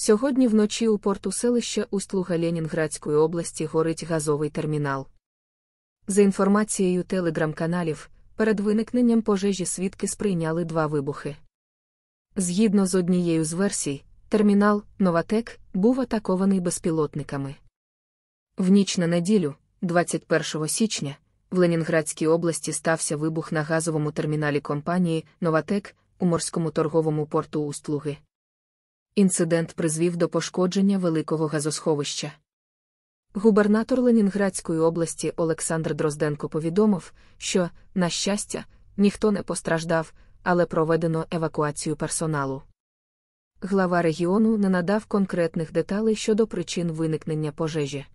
Сьогодні вночі у порту селища усть Ленінградської області горить газовий термінал. За інформацією телеграм-каналів, перед виникненням пожежі свідки сприйняли два вибухи. Згідно з однією з версій, термінал Новатек був атакований безпілотниками. В ніч на неділю, 21 січня, в Ленінградській області стався вибух на газовому терміналі компанії Новатек у морському торговому порту усть Інцидент призвів до пошкодження великого газосховища. Губернатор Ленінградської області Олександр Дрозденко повідомив, що, на щастя, ніхто не постраждав, але проведено евакуацію персоналу. Глава регіону не надав конкретних деталей щодо причин виникнення пожежі.